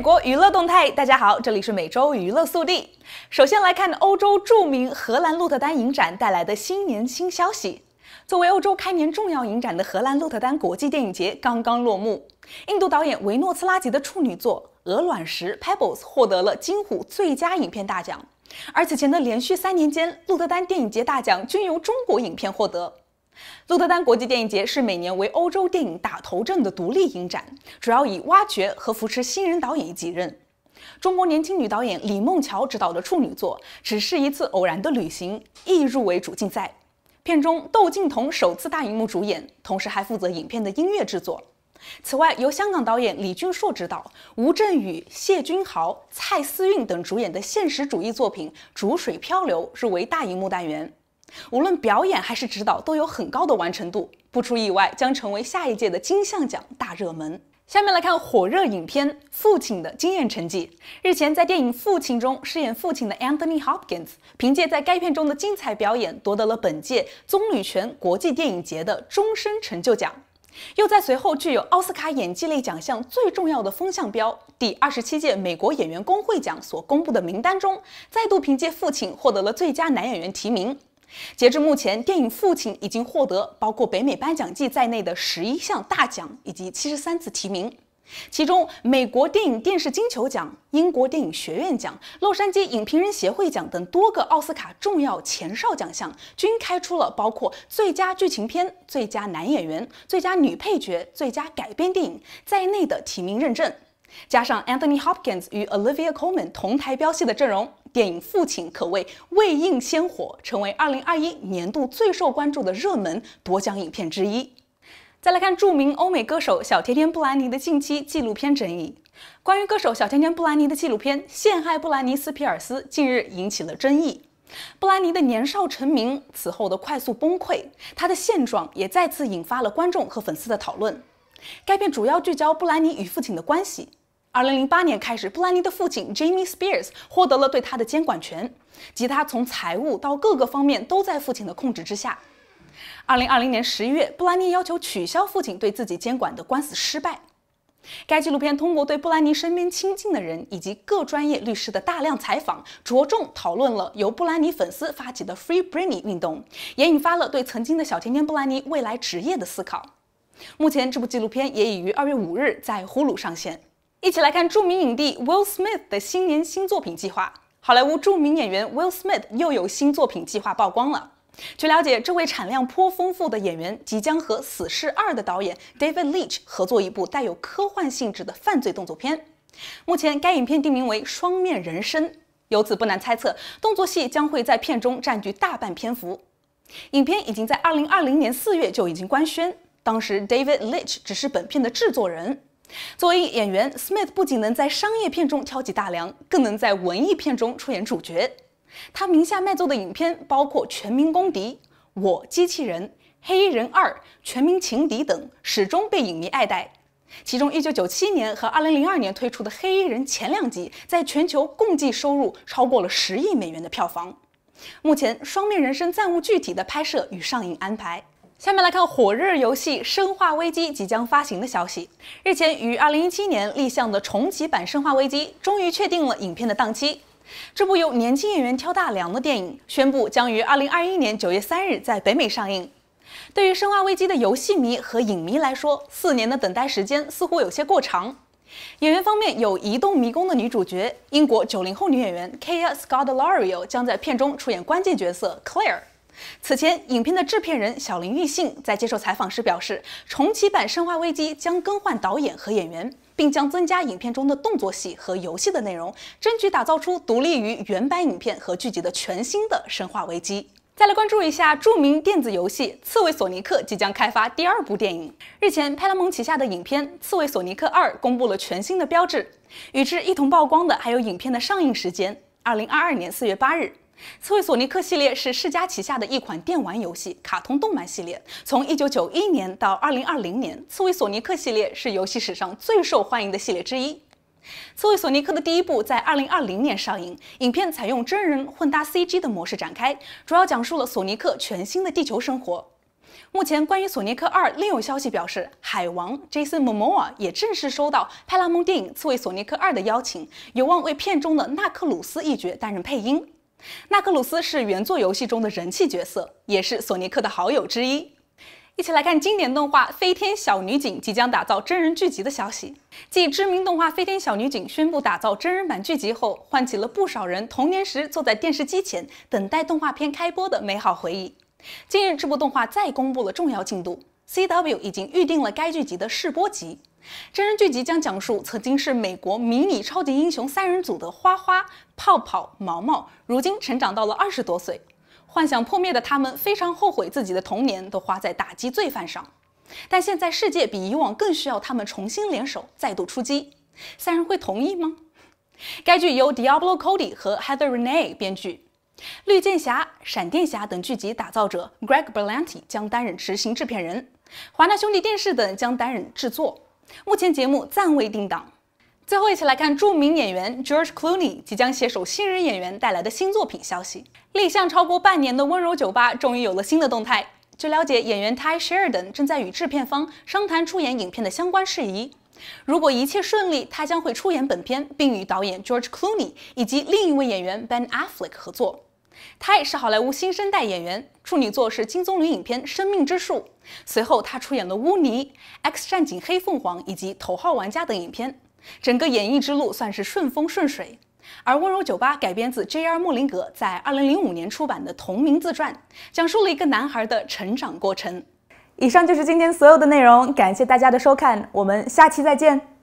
美国娱乐动态，大家好，这里是每周娱乐速递。首先来看欧洲著名荷兰鹿特丹影展带来的新年新消息。作为欧洲开年重要影展的荷兰鹿特丹国际电影节刚刚落幕，印度导演维诺茨拉吉的处女作《鹅卵石 Pebbles》获得了金虎最佳影片大奖。而此前的连续三年间，鹿特丹电影节大奖均由中国影片获得。鹿特丹国际电影节是每年为欧洲电影打头阵的独立影展，主要以挖掘和扶持新人导演为己任。中国年轻女导演李梦乔执导的处女作《只是一次偶然的旅行》亦入围主竞赛。片中窦靖童首次大银幕主演，同时还负责影片的音乐制作。此外，由香港导演李俊硕执导、吴镇宇、谢君豪、蔡思韵等主演的现实主义作品《逐水漂流》入围大银幕单元。无论表演还是指导，都有很高的完成度，不出意外将成为下一届的金像奖大热门。下面来看火热影片《父亲》的惊艳成绩。日前，在电影《父亲》中饰演父亲的 Anthony Hopkins，凭借在该片中的精彩表演，夺得了本届棕榈泉国际电影节的终身成就奖，又在随后具有奥斯卡演技类奖项最重要的风向标——第二十七届美国演员工会奖所公布的名单中，再度凭借《父亲》获得了最佳男演员提名。截至目前，电影《父亲》已经获得包括北美颁奖季在内的十一项大奖以及七十三次提名，其中美国电影电视金球奖、英国电影学院奖、洛杉矶影评人协会奖等多个奥斯卡重要前哨奖项均开出了包括最佳剧情片、最佳男演员、最佳女配角、最佳改编电影在内的提名认证，加上 Anthony Hopkins 与 Olivia Colman 同台飙戏的阵容。电影《父亲》可谓未映先火，成为二零二一年度最受关注的热门夺奖影片之一。再来看著名欧美歌手小甜甜布兰妮的近期纪录片争议。关于歌手小甜甜布兰妮的纪录片《陷害布兰妮斯皮尔斯》近日引起了争议。布兰妮的年少成名，此后的快速崩溃，她的现状也再次引发了观众和粉丝的讨论。该片主要聚焦布兰妮与父亲的关系。二零零八年开始，布兰妮的父亲 Jamie Spears 获得了对她的监管权，吉他从财务到各个方面都在父亲的控制之下。二零二零年十一月，布兰妮要求取消父亲对自己监管的官司失败。该纪录片通过对布兰妮身边亲近的人以及各专业律师的大量采访，着重讨论了由布兰妮粉丝发起的 Free Britney 运动，也引发了对曾经的小甜甜布兰妮未来职业的思考。目前，这部纪录片也已于二月五日在呼噜上线。一起来看著名影帝 Will Smith 的新年新作品计划。好莱坞著名演员 Will Smith 又有新作品计划曝光了。据了解，这位产量颇丰富的演员即将和《死侍二》的导演 David Leitch 合作一部带有科幻性质的犯罪动作片。目前该影片定名为《双面人生》，由此不难猜测，动作戏将会在片中占据大半篇幅。影片已经在2020年4月就已经官宣，当时 David Leitch 只是本片的制作人。作为演员，Smith 不仅能在商业片中挑起大梁，更能在文艺片中出演主角。他名下卖座的影片包括《全民公敌》《我机器人》《黑衣人二》《全民情敌》等，始终被影迷爱戴。其中，1997年和2002年推出的《黑衣人》前两集，在全球共计收入超过了十亿美元的票房。目前，《双面人生》暂无具体的拍摄与上映安排。下面来看火热游戏《生化危机》即将发行的消息。日前，于2017年立项的重启版《生化危机》终于确定了影片的档期。这部由年轻演员挑大梁的电影，宣布将于2021年9月3日在北美上映。对于《生化危机》的游戏迷和影迷来说，四年的等待时间似乎有些过长。演员方面，有《移动迷宫》的女主角、英国90后女演员 k a a s c o d l a r i o 将在片中出演关键角色 Claire。此前，影片的制片人小林裕信在接受采访时表示，重启版《生化危机》将更换导演和演员，并将增加影片中的动作戏和游戏的内容，争取打造出独立于原版影片和剧集的全新的《生化危机》。再来关注一下著名电子游戏《刺猬索尼克》即将开发第二部电影。日前，派拉蒙旗下的影片《刺猬索尼克2》公布了全新的标志，与之一同曝光的还有影片的上映时间：二零二二年四月八日。刺猬索尼克系列是世嘉旗下的一款电玩游戏、卡通动漫系列。从1991年到2020年，刺猬索尼克系列是游戏史上最受欢迎的系列之一。刺猬索尼克的第一部在2020年上映，影片采用真人混搭 CG 的模式展开，主要讲述了索尼克全新的地球生活。目前关于索尼克二另有消息表示，海王 Jason Momoa 也正式收到派拉蒙电影《刺猬索尼克二》的邀请，有望为片中的纳克鲁斯一角担任配音。纳克鲁斯是原作游戏中的人气角色，也是索尼克的好友之一。一起来看经典动画《飞天小女警》即将打造真人剧集的消息。继知名动画《飞天小女警》宣布打造真人版剧集后，唤起了不少人童年时坐在电视机前等待动画片开播的美好回忆。近日，这部动画再公布了重要进度：CW 已经预定了该剧集的试播集。真人剧集将讲述曾经是美国迷你超级英雄三人组的花花、泡泡、毛毛，如今成长到了二十多岁，幻想破灭的他们非常后悔自己的童年都花在打击罪犯上，但现在世界比以往更需要他们重新联手再度出击，三人会同意吗？该剧由 Diablo Cody 和 Heather Rene 编剧，绿箭侠、闪电侠等剧集打造者 Greg Berlanti 将担任执行制片人，华纳兄弟电视等将担任制作。目前节目暂未定档。最后一起来看著名演员 George Clooney 即将携手新人演员带来的新作品消息。立项超过半年的《温柔酒吧》终于有了新的动态。据了解，演员 Ty Sheridan 正在与制片方商谈出演影片的相关事宜。如果一切顺利，他将会出演本片，并与导演 George Clooney 以及另一位演员 Ben Affleck 合作。他也是好莱坞新生代演员，处女作是金棕榈影片《生命之树》，随后他出演了《污泥》《X 战警：黑凤凰》以及《头号玩家》等影片，整个演艺之路算是顺风顺水。而《温柔酒吧》改编自 J.R. 莫林格在2005年出版的同名自传，讲述了一个男孩的成长过程。以上就是今天所有的内容，感谢大家的收看，我们下期再见。